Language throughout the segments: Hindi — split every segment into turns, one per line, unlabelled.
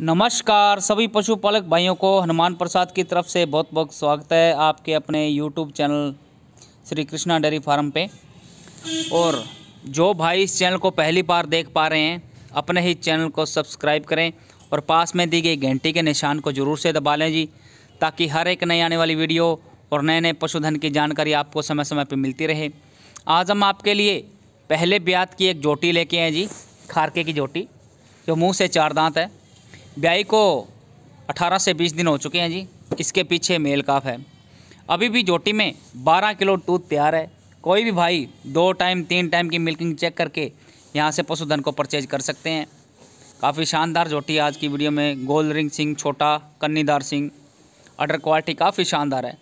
नमस्कार सभी पशुपालक भाइयों को हनुमान प्रसाद की तरफ से बहुत बहुत स्वागत है आपके अपने YouTube channel Shri Krishna dairy farm पे और जो भाई इस चैनल को पहली बार देख पा रहे हैं अपने ही चैनल को सब्सक्राइब करें और पास में दी गई घंटी के निशान को ज़रूर से दबा लें जी ताकि हर एक नई आने वाली वीडियो और नए नए पशुधन की जानकारी आपको समय समय पर मिलती रहे आज हम आपके लिए पहले ब्याज की एक जोटी लेके आए जी खारके की जोटी जो मुँह से चार दांत है ब्याई को 18 से 20 दिन हो चुके हैं जी इसके पीछे मेल काफ है अभी भी जोटी में 12 किलो दूध तैयार है कोई भी भाई दो टाइम तीन टाइम की मिल्किंग चेक करके यहाँ से पशुधन को परचेज कर सकते हैं काफ़ी शानदार जोटी आज की वीडियो में गोल रिंग सिंह छोटा कन्नीदार सिंह अडर क्वालिटी काफ़ी शानदार है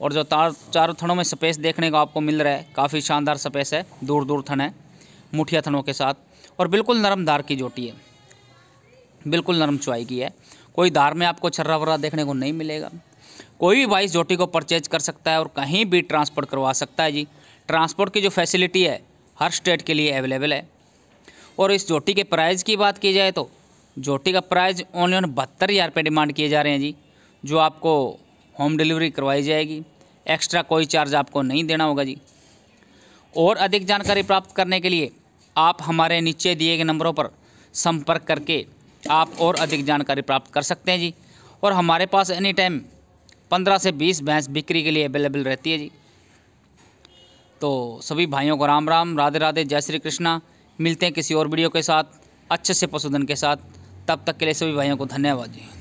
और जो तार चारों थनों में स्पेस देखने को आपको मिल रहा है काफ़ी शानदार स्पेस है दूर दूर थन है मुठिया थनों के साथ और बिल्कुल नरम धार की जोटी है बिल्कुल नरम चुवाई की है कोई धार में आपको छर्रा वर्रा देखने को नहीं मिलेगा कोई भी बाइस जोटी को परचेज कर सकता है और कहीं भी ट्रांसपोर्ट करवा सकता है जी ट्रांसपोर्ट की जो फैसिलिटी है हर स्टेट के लिए अवेलेबल है और इस जोटी के प्राइस की बात की जाए तो जोटी का प्राइस ओनली ओन बहत्तर हज़ार रुपये डिमांड किए जा रहे हैं जी जो आपको होम डिलीवरी करवाई जाएगी एक्स्ट्रा कोई चार्ज आपको नहीं देना होगा जी और अधिक जानकारी प्राप्त करने के लिए आप हमारे नीचे दिए गए नंबरों पर संपर्क करके आप और अधिक जानकारी प्राप्त कर सकते हैं जी और हमारे पास एनी टाइम पंद्रह से बीस भैंस बिक्री के लिए अवेलेबल रहती है जी तो सभी भाइयों को राम राम राधे राधे जय श्री कृष्णा मिलते हैं किसी और वीडियो के साथ अच्छे से पशुधन के साथ तब तक के लिए सभी भाइयों को धन्यवाद जी